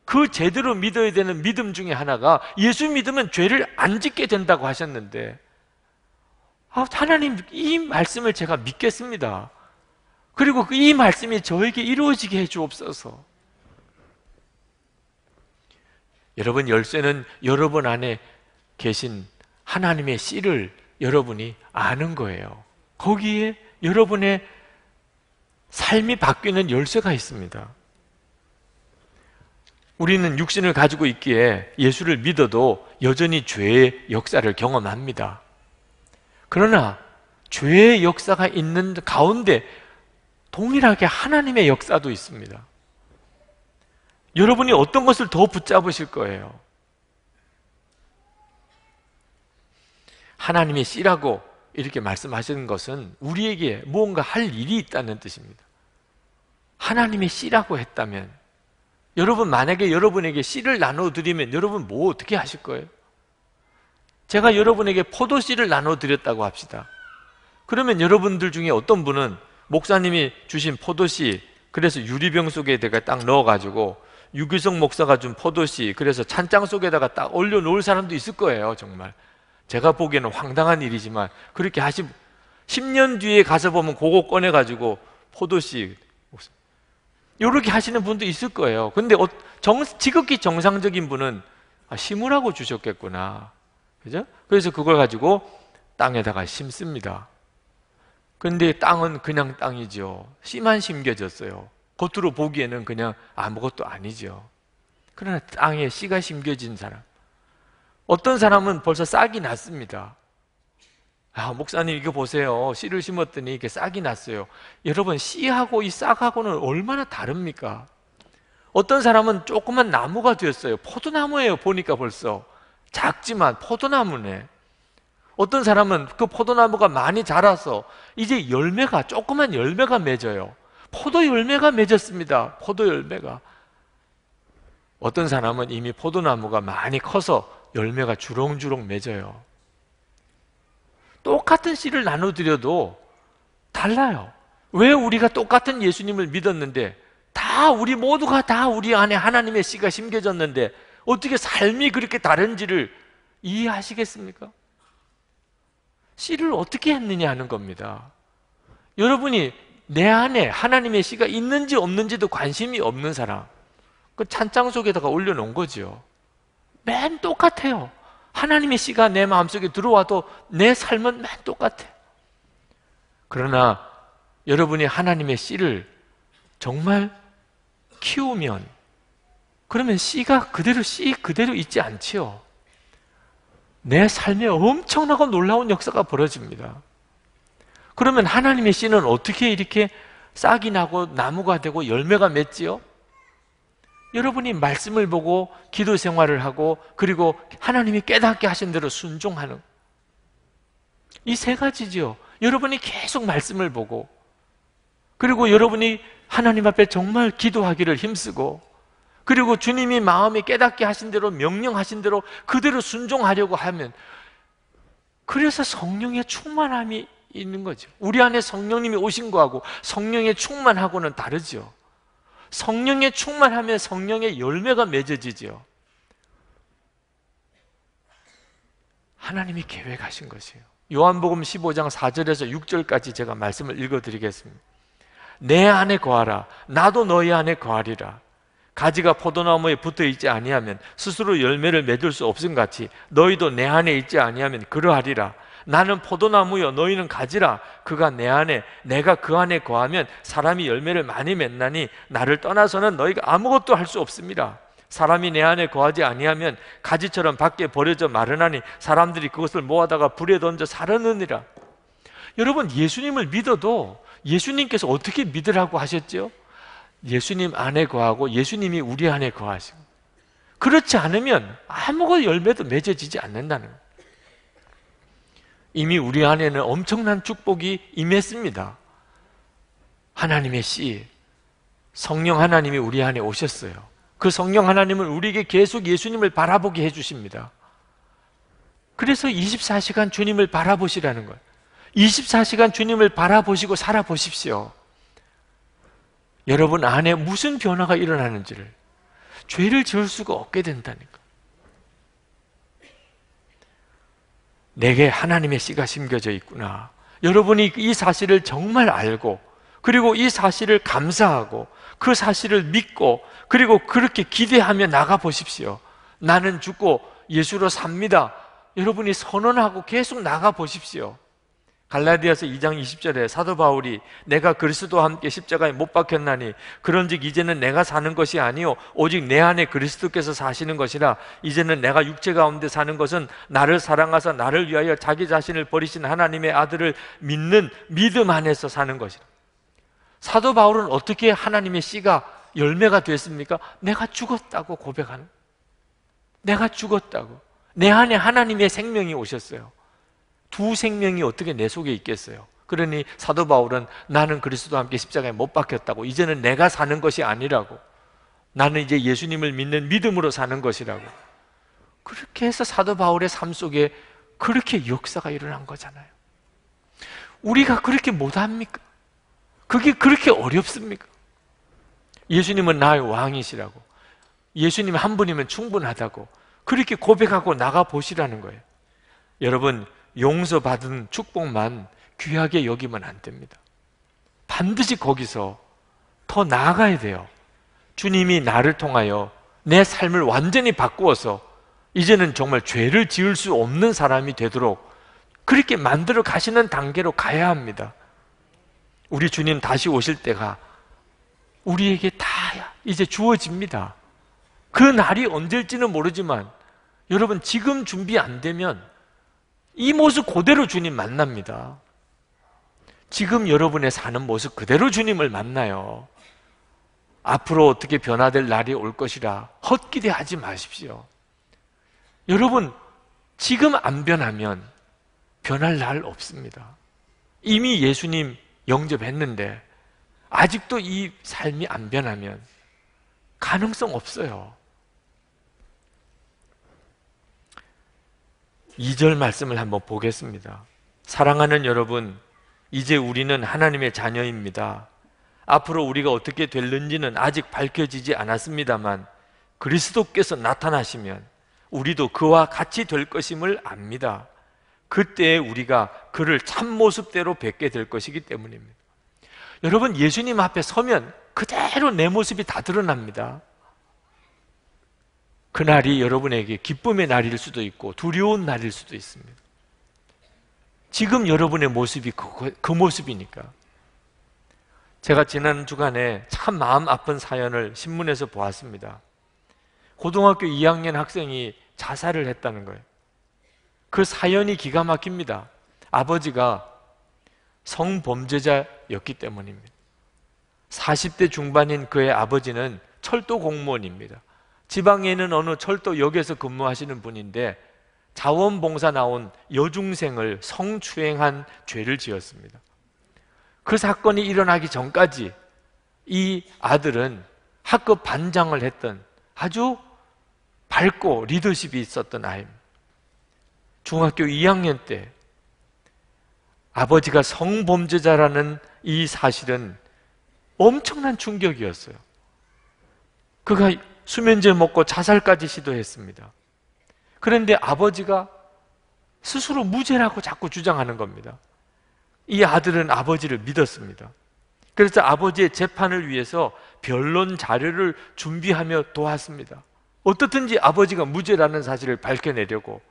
그 제대로 믿어야 되는 믿음 중에 하나가 예수 믿으면 죄를 안 짓게 된다고 하셨는데 아, 하나님 이 말씀을 제가 믿겠습니다. 그리고 그 이 말씀이 저에게 이루어지게 해주옵소서. 여러분 열쇠는 여러분 안에 계신 하나님의 씨를 여러분이 아는 거예요. 거기에 여러분의 삶이 바뀌는 열쇠가 있습니다. 우리는 육신을 가지고 있기에 예수를 믿어도 여전히 죄의 역사를 경험합니다. 그러나 죄의 역사가 있는 가운데 동일하게 하나님의 역사도 있습니다. 여러분이 어떤 것을 더 붙잡으실 거예요? 하나님의 씨라고 이렇게 말씀하시는 것은 우리에게 무언가 할 일이 있다는 뜻입니다. 하나님의 씨라고 했다면 여러분 만약에 여러분에게 씨를 나눠드리면 여러분 뭐 어떻게 하실 거예요? 제가 여러분에게 포도씨를 나눠드렸다고 합시다. 그러면 여러분들 중에 어떤 분은 목사님이 주신 포도씨 그래서 유리병 속에다가 딱 넣어가지고 유기성 목사가 준 포도씨 그래서 찬장 속에다가 딱 올려놓을 사람도 있을 거예요 정말 제가 보기에는 황당한 일이지만 그렇게 하시 10년 뒤에 가서 보면 그거 꺼내 가지고 포도씨 요렇게 하시는 분도 있을 거예요. 근데 어, 정, 지극히 정상적인 분은 아, 심으라고 주셨겠구나. 그죠? 그래서 그걸 가지고 땅에다가 심습니다. 근데 땅은 그냥 땅이죠. 씨만 심겨졌어요. 겉으로 보기에는 그냥 아무것도 아니죠. 그러나 땅에 씨가 심겨진 사람. 어떤 사람은 벌써 싹이 났습니다. 아, 목사님 이거 보세요. 씨를 심었더니 이게 싹이 났어요. 여러분, 씨하고 이 싹하고는 얼마나 다릅니까? 어떤 사람은 조그만 나무가 되었어요. 포도나무예요. 보니까 벌써. 작지만 포도나무네. 어떤 사람은 그 포도나무가 많이 자라서 이제 열매가 조그만 열매가 맺어요. 포도 열매가 맺었습니다. 포도 열매가. 어떤 사람은 이미 포도나무가 많이 커서 열매가 주렁주렁 맺어요. 똑같은 씨를 나눠드려도 달라요. 왜 우리가 똑같은 예수님을 믿었는데 다 우리 모두가 다 우리 안에 하나님의 씨가 심겨졌는데 어떻게 삶이 그렇게 다른지를 이해하시겠습니까? 씨를 어떻게 했느냐 하는 겁니다. 여러분이 내 안에 하나님의 씨가 있는지 없는지도 관심이 없는 사람, 그 찬장 속에다가 올려놓은 거지요. 맨 똑같아요. 하나님의 씨가 내 마음속에 들어와도 내 삶은 맨 똑같아요. 그러나 여러분이 하나님의 씨를 정말 키우면 그러면 씨가 그대로 씨 그대로 있지 않지요. 내 삶에 엄청나고 놀라운 역사가 벌어집니다. 그러면 하나님의 씨는 어떻게 이렇게 싹이 나고 나무가 되고 열매가 맺지요? 여러분이 말씀을 보고 기도 생활을 하고 그리고 하나님이 깨닫게 하신 대로 순종하는 이 세 가지지요. 여러분이 계속 말씀을 보고 그리고 여러분이 하나님 앞에 정말 기도하기를 힘쓰고 그리고 주님이 마음이 깨닫게 하신 대로 명령하신 대로 그대로 순종하려고 하면 그래서 성령의 충만함이 있는 거죠. 우리 안에 성령님이 오신 거하고 성령의 충만하고는 다르죠. 성령의 충만하면 성령의 열매가 맺어지지요. 하나님이 계획하신 것이에요. 요한복음 15장 4절에서 6절까지 제가 말씀을 읽어드리겠습니다. 내 안에 거하라. 나도 너희 안에 거하리라. 가지가 포도나무에 붙어 있지 아니하면 스스로 열매를 맺을 수 없음 같이 너희도 내 안에 있지 아니하면 그러하리라. 나는 포도나무여 너희는 가지라 그가 내 안에 내가 그 안에 거하면 사람이 열매를 많이 맺나니 나를 떠나서는 너희가 아무것도 할 수 없습니다. 사람이 내 안에 거하지 아니하면 가지처럼 밖에 버려져 마르나니 사람들이 그것을 모아다가 불에 던져 사르느니라. 여러분 예수님을 믿어도 예수님께서 어떻게 믿으라고 하셨지요? 예수님 안에 거하고 예수님이 우리 안에 거하시고 그렇지 않으면 아무것도 열매도 맺어지지 않는다는 거예요. 이미 우리 안에는 엄청난 축복이 임했습니다. 하나님의 씨, 성령 하나님이 우리 안에 오셨어요. 그 성령 하나님은 우리에게 계속 예수님을 바라보게 해주십니다. 그래서 24시간 주님을 바라보시라는 거예요. 24시간 주님을 바라보시고 살아보십시오. 여러분 안에 무슨 변화가 일어나는지를 죄를 지을 수가 없게 된다니까. 내게 하나님의 씨가 심겨져 있구나. 여러분이 이 사실을 정말 알고 그리고 이 사실을 감사하고 그 사실을 믿고 그리고 그렇게 기대하며 나가 보십시오. 나는 죽고 예수로 삽니다. 여러분이 선언하고 계속 나가 보십시오. 갈라디아서 2장 20절에 사도 바울이 내가 그리스도와 함께 십자가에 못 박혔나니 그런즉 이제는 내가 사는 것이 아니요 오직 내 안에 그리스도께서 사시는 것이라 이제는 내가 육체 가운데 사는 것은 나를 사랑하사 나를 위하여 자기 자신을 버리신 하나님의 아들을 믿는 믿음 안에서 사는 것이라. 사도 바울은 어떻게 하나님의 씨가 열매가 됐습니까? 내가 죽었다고 고백하는. 내가 죽었다고. 내 안에 하나님의 생명이 오셨어요. 두 생명이 어떻게 내 속에 있겠어요? 그러니 사도 바울은 나는 그리스도와 함께 십자가에 못 박혔다고 이제는 내가 사는 것이 아니라고 나는 이제 예수님을 믿는 믿음으로 사는 것이라고 그렇게 해서 사도 바울의 삶 속에 그렇게 역사가 일어난 거잖아요. 우리가 그렇게 못합니까? 그게 그렇게 어렵습니까? 예수님은 나의 왕이시라고. 예수님 한 분이면 충분하다고. 그렇게 고백하고 나가보시라는 거예요. 여러분, 용서받은 축복만 귀하게 여기면 안 됩니다. 반드시 거기서 더 나아가야 돼요. 주님이 나를 통하여 내 삶을 완전히 바꾸어서 이제는 정말 죄를 지을 수 없는 사람이 되도록 그렇게 만들어 가시는 단계로 가야 합니다. 우리 주님 다시 오실 때가 우리에게 다 이제 주어집니다. 그 날이 언제일지는 모르지만 여러분 지금 준비 안 되면 이 모습 그대로 주님 만납니다. 지금 여러분의 사는 모습 그대로 주님을 만나요. 앞으로 어떻게 변화될 날이 올 것이라 헛기대하지 마십시오. 여러분, 지금 안 변하면 변할 날 없습니다. 이미 예수님 영접했는데 아직도 이 삶이 안 변하면 가능성 없어요. 2절 말씀을 한번 보겠습니다. 사랑하는 여러분, 이제 우리는 하나님의 자녀입니다. 앞으로 우리가 어떻게 될는지는 아직 밝혀지지 않았습니다만 그리스도께서 나타나시면 우리도 그와 같이 될 것임을 압니다. 그때 우리가 그를 참모습대로 뵙게 될 것이기 때문입니다. 여러분, 예수님 앞에 서면 그대로 내 모습이 다 드러납니다. 그날이 여러분에게 기쁨의 날일 수도 있고 두려운 날일 수도 있습니다. 지금 여러분의 모습이 그, 그, 그 모습이니까. 제가 지난 주간에 참 마음 아픈 사연을 신문에서 보았습니다. 고등학교 2학년 학생이 자살을 했다는 거예요. 그 사연이 기가 막힙니다. 아버지가 성범죄자였기 때문입니다. 40대 중반인 그의 아버지는 철도 공무원입니다. 지방에 있는 어느 철도역에서 근무하시는 분인데 자원봉사 나온 여중생을 성추행한 죄를 지었습니다. 그 사건이 일어나기 전까지 이 아들은 학급 반장을 했던 아주 밝고 리더십이 있었던 아이입니다. 중학교 2학년 때 아버지가 성범죄자라는 이 사실은 엄청난 충격이었어요. 그가 수면제 먹고 자살까지 시도했습니다. 그런데 아버지가 스스로 무죄라고 자꾸 주장하는 겁니다. 이 아들은 아버지를 믿었습니다. 그래서 아버지의 재판을 위해서 변론 자료를 준비하며 도왔습니다. 어떻든지 아버지가 무죄라는 사실을 밝혀내려고.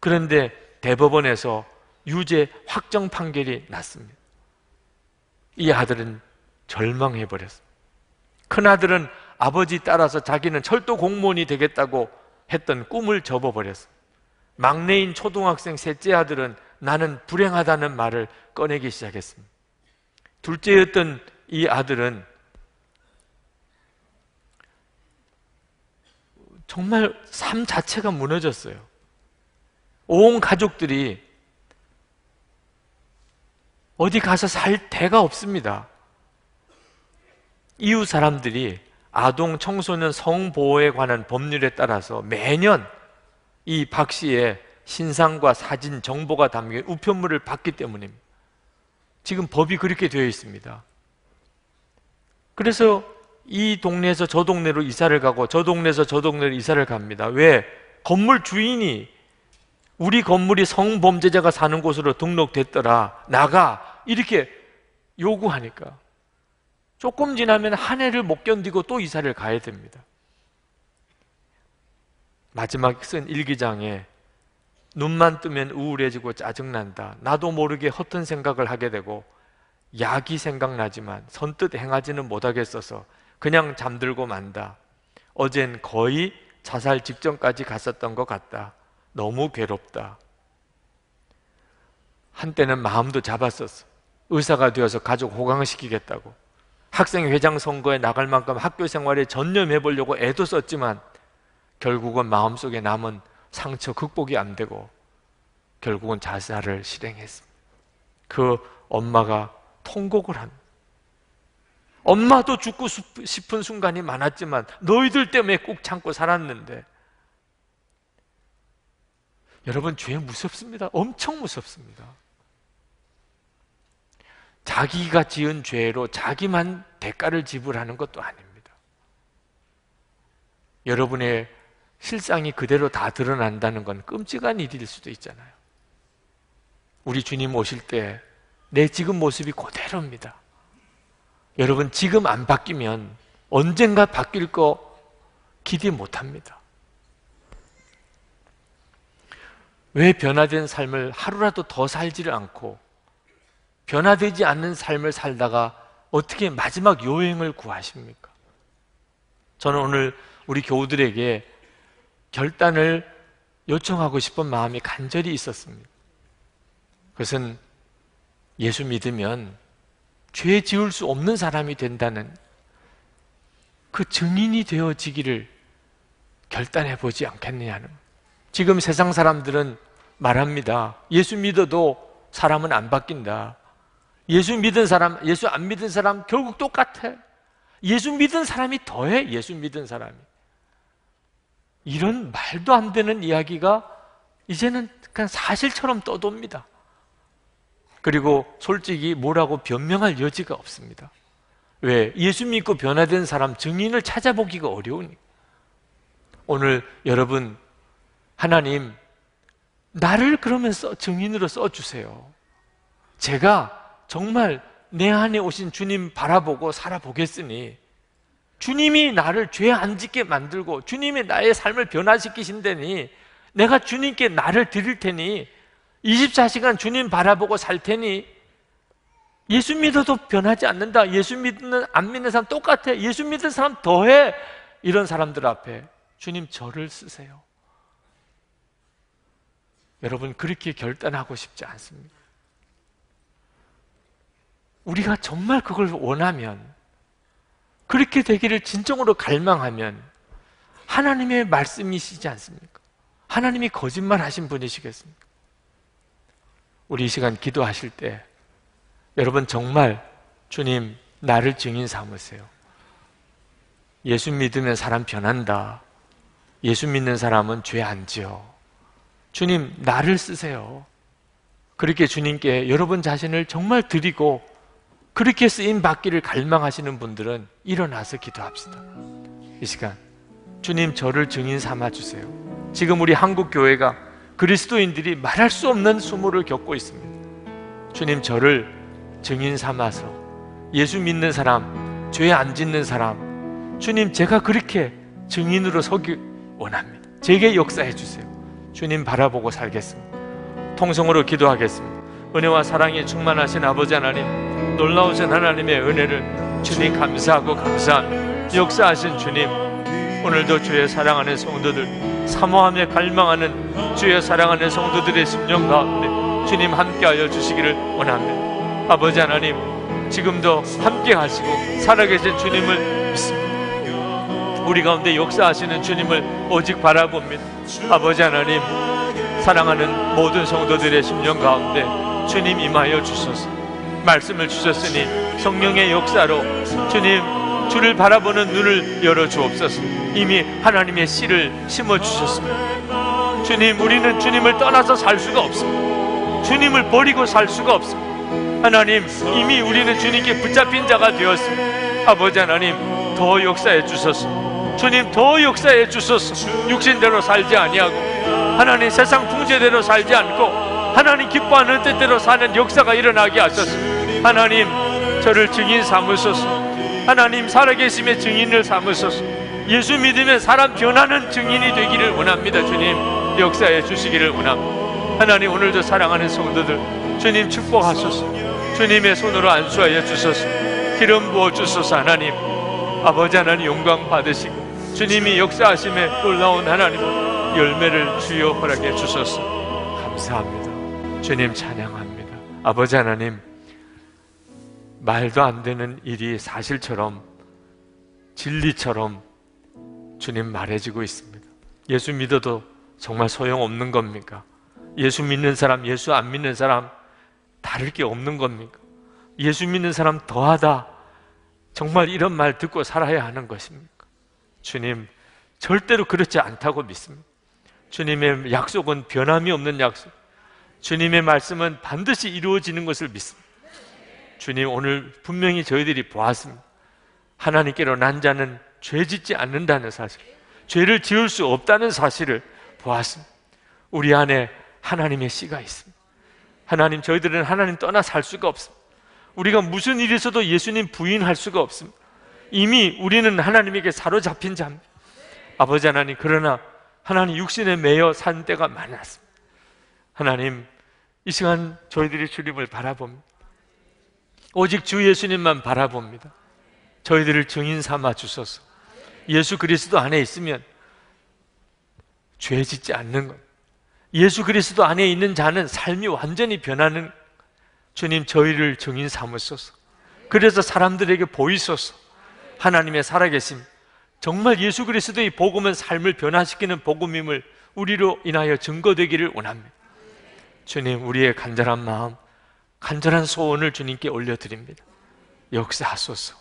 그런데 대법원에서 유죄 확정 판결이 났습니다. 이 아들은 절망해버렸습니다. 큰아들은 아버지 따라서 자기는 철도 공무원이 되겠다고 했던 꿈을 접어버렸어. 막내인 초등학생 셋째 아들은 나는 불행하다는 말을 꺼내기 시작했습니다. 둘째였던 이 아들은 정말 삶 자체가 무너졌어요. 온 가족들이 어디 가서 살 데가 없습니다. 이웃 사람들이 아동 청소년 성보호에 관한 법률에 따라서 매년 이박 씨의 신상과 사진, 정보가 담긴 우편물을 받기 때문입니다. 지금 법이 그렇게 되어 있습니다. 그래서 이 동네에서 저 동네로 이사를 가고 저 동네에서 저 동네로 이사를 갑니다. 왜? 건물 주인이 우리 건물이 성범죄자가 사는 곳으로 등록됐더라. 나가. 이렇게 요구하니까. 조금 지나면 한 해를 못 견디고 또 이사를 가야 됩니다. 마지막 쓴 일기장에 눈만 뜨면 우울해지고 짜증난다. 나도 모르게 허튼 생각을 하게 되고 약이 생각나지만 선뜻 행하지는 못하겠어서 그냥 잠들고 만다. 어젠 거의 자살 직전까지 갔었던 것 같다. 너무 괴롭다. 한때는 마음도 잡았었어. 의사가 되어서 가족 호강시키겠다고. 학생 회장 선거에 나갈 만큼 학교 생활에 전념해 보려고 애도 썼지만 결국은 마음속에 남은 상처 극복이 안 되고 결국은 자살을 실행했습니다. 그 엄마가 통곡을 합 엄마도 죽고 싶은 순간이 많았지만 너희들 때문에 꾹 참고 살았는데 여러분 죄 무섭습니다. 엄청 무섭습니다. 자기가 지은 죄로 자기만 대가를 지불하는 것도 아닙니다. 여러분의 실상이 그대로 다 드러난다는 건 끔찍한 일일 수도 있잖아요. 우리 주님 오실 때 내 지금 모습이 그대로입니다. 여러분 지금 안 바뀌면 언젠가 바뀔 거 기대 못 합니다. 왜 변화된 삶을 하루라도 더 살지를 않고 변화되지 않는 삶을 살다가 어떻게 마지막 여행을 구하십니까? 저는 오늘 우리 교우들에게 결단을 요청하고 싶은 마음이 간절히 있었습니다. 그것은 예수 믿으면 죄 지을 수 없는 사람이 된다는 그 증인이 되어지기를 결단해 보지 않겠느냐는. 지금 세상 사람들은 말합니다. 예수 믿어도 사람은 안 바뀐다. 예수 믿은 사람, 예수 안 믿은 사람 결국 똑같아. 예수 믿은 사람이 더해. 예수 믿은 사람이. 이런 말도 안 되는 이야기가 이제는 그냥 사실처럼 떠돕니다. 그리고 솔직히 뭐라고 변명할 여지가 없습니다. 왜? 예수 믿고 변화된 사람 증인을 찾아보기가 어려우니. 오늘 여러분 하나님 나를 그러면 써, 증인으로 써주세요. 제가 정말 내 안에 오신 주님 바라보고 살아보겠으니 주님이 나를 죄 안 짓게 만들고 주님이 나의 삶을 변화시키신다니 내가 주님께 나를 드릴 테니 24시간 주님 바라보고 살 테니 예수 믿어도 변하지 않는다. 예수 믿는 안 믿는 사람 똑같아. 예수 믿는 사람 더해. 이런 사람들 앞에 주님 저를 쓰세요. 여러분 그렇게 결단하고 싶지 않습니다. 우리가 정말 그걸 원하면 그렇게 되기를 진정으로 갈망하면 하나님의 말씀이시지 않습니까? 하나님이 거짓말 하신 분이시겠습니까? 우리 이 시간 기도하실 때 여러분 정말 주님 나를 증인 삼으세요. 예수 믿으면 사람 변한다. 예수 믿는 사람은 죄 안 지어. 주님 나를 쓰세요. 그렇게 주님께 여러분 자신을 정말 드리고 그렇게 쓰임 받기를 갈망하시는 분들은 일어나서 기도합시다. 이 시간 주님 저를 증인 삼아 주세요. 지금 우리 한국 교회가 그리스도인들이 말할 수 없는 수모를 겪고 있습니다. 주님 저를 증인 삼아서 예수 믿는 사람, 죄 안 짓는 사람, 주님 제가 그렇게 증인으로 서기 원합니다. 제게 역사해 주세요. 주님 바라보고 살겠습니다. 통성으로 기도하겠습니다. 은혜와 사랑이 충만하신 아버지 하나님. 놀라우신 하나님의 은혜를 주님 감사하고 감사한 역사하신 주님 오늘도 주의 사랑하는 성도들 사모함에 갈망하는 주의 사랑하는 성도들의 심령 가운데 주님 함께하여 주시기를 원합니다 아버지 하나님 지금도 함께하시고 살아계신 주님을 믿습니다 우리 가운데 역사하시는 주님을 오직 바라봅니다 아버지 하나님 사랑하는 모든 성도들의 심령 가운데 주님 임하여 주소서 말씀을 주셨으니 성령의 역사로 주님 주를 바라보는 눈을 열어 주옵소서. 이미 하나님의 씨를 심어 주셨습니다. 주님, 우리는 주님을 떠나서 살 수가 없습니다. 주님을 버리고 살 수가 없습니다. 하나님, 이미 우리는 주님께 붙잡힌 자가 되었습니다. 아버지 하나님, 더 역사해 주소서. 주님, 더 역사해 주소서. 육신대로 살지 아니하고 하나님 세상 풍제대로 살지 않고 하나님 기뻐하는 뜻대로 사는 역사가 일어나게 하소서. 하나님 저를 증인 삼으소서 하나님 살아계심의 증인을 삼으소서 예수 믿음에 사람 변하는 증인이 되기를 원합니다 주님 역사해 주시기를 원합니다 하나님 오늘도 사랑하는 성도들 주님 축복하소서 주님의 손으로 안수하여 주소서 기름 부어 주소서 하나님 아버지 하나님 영광 받으시고 주님이 역사하심에 놀라운 하나님 열매를 주여 허락해 주소서 감사합니다 주님 찬양합니다 아버지 하나님 말도 안 되는 일이 사실처럼 진리처럼 주님 말해지고 있습니다. 예수 믿어도 정말 소용없는 겁니까? 예수 믿는 사람, 예수 안 믿는 사람 다를 게 없는 겁니까? 예수 믿는 사람 더하다. 정말 이런 말 듣고 살아야 하는 것입니까? 주님, 절대로 그렇지 않다고 믿습니다. 주님의 약속은 변함이 없는 약속. 주님의 말씀은 반드시 이루어지는 것을 믿습니다. 주님 오늘 분명히 저희들이 보았습니다. 하나님께로 난 자는 죄 짓지 않는다는 사실, 죄를 지을 수 없다는 사실을 보았습니다. 우리 안에 하나님의 씨가 있습니다. 하나님, 저희들은 하나님 떠나 살 수가 없습니다. 우리가 무슨 일에서도 예수님 부인할 수가 없습니다. 이미 우리는 하나님에게 사로잡힌 자입니다. 아버지 하나님, 그러나 하나님 육신에 매여 산 때가 많았습니다. 하나님, 이 시간 저희들이 주님을 바라봅니다. 오직 주 예수님만 바라봅니다. 저희들을 증인 삼아 주소서. 예수 그리스도 안에 있으면 죄 짓지 않는 것. 예수 그리스도 안에 있는 자는 삶이 완전히 변하는 주님 저희를 증인 삼으소서. 그래서 사람들에게 보이소서. 하나님의 살아계심. 정말 예수 그리스도의 복음은 삶을 변화시키는 복음임을 우리로 인하여 증거되기를 원합니다. 주님, 우리의 간절한 마음, 간절한 소원을 주님께 올려드립니다. 역사하소서.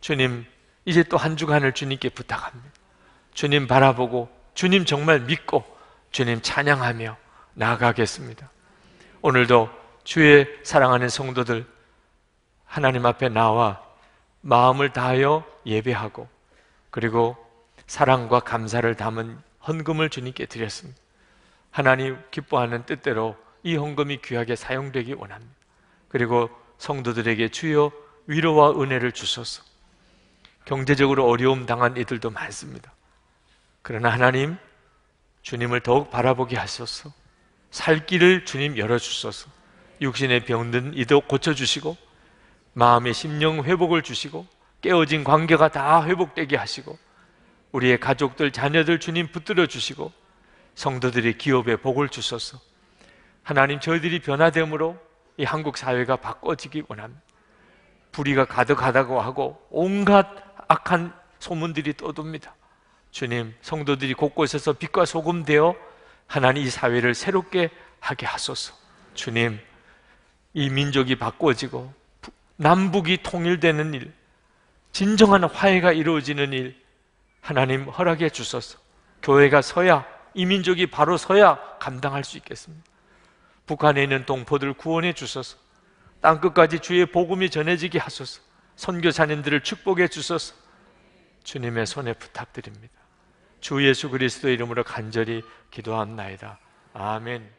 주님, 이제 또 한 주간을 주님께 부탁합니다. 주님 바라보고, 주님 정말 믿고, 주님 찬양하며 나아가겠습니다. 오늘도 주의 사랑하는 성도들, 하나님 앞에 나와 마음을 다하여 예배하고, 그리고 사랑과 감사를 담은 헌금을 주님께 드렸습니다. 하나님 기뻐하는 뜻대로 이 헌금이 귀하게 사용되기 원합니다. 그리고 성도들에게 주여 위로와 은혜를 주소서. 경제적으로 어려움 당한 이들도 많습니다. 그러나 하나님, 주님을 더욱 바라보게 하소서. 살 길을 주님 열어주소서. 육신의 병든 이도 고쳐주시고, 마음의 심령 회복을 주시고, 깨어진 관계가 다 회복되게 하시고, 우리의 가족들, 자녀들 주님 붙들어 주시고, 성도들의 기업에 복을 주소서. 하나님 저희들이 변화됨으로 이 한국 사회가 바꿔지기 원합니다. 불의가 가득하다고 하고 온갖 악한 소문들이 떠돕니다. 주님, 성도들이 곳곳에서 빛과 소금 되어 하나님 이 사회를 새롭게 하게 하소서. 주님, 이 민족이 바꿔지고 남북이 통일되는 일, 진정한 화해가 이루어지는 일, 하나님 허락해 주소서. 교회가 서야 이 민족이 바로 서야 감당할 수 있겠습니다. 북한에 있는 동포들 구원해 주소서. 땅 끝까지 주의 복음이 전해지게 하소서. 선교사님들을 축복해 주소서. 주님의 손에 부탁드립니다. 주 예수 그리스도 이름으로 간절히 기도합나이다. 아멘.